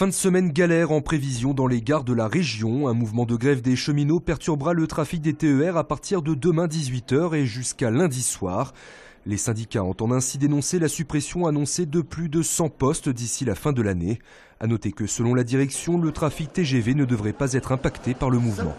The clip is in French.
Fin de semaine galère en prévision dans les gares de la région. Un mouvement de grève des cheminots perturbera le trafic des TER à partir de demain 18h et jusqu'à lundi soir. Les syndicats entendent ainsi dénoncer la suppression annoncée de plus de 100 postes d'ici la fin de l'année. A noter que selon la direction, le trafic TGV ne devrait pas être impacté par le mouvement.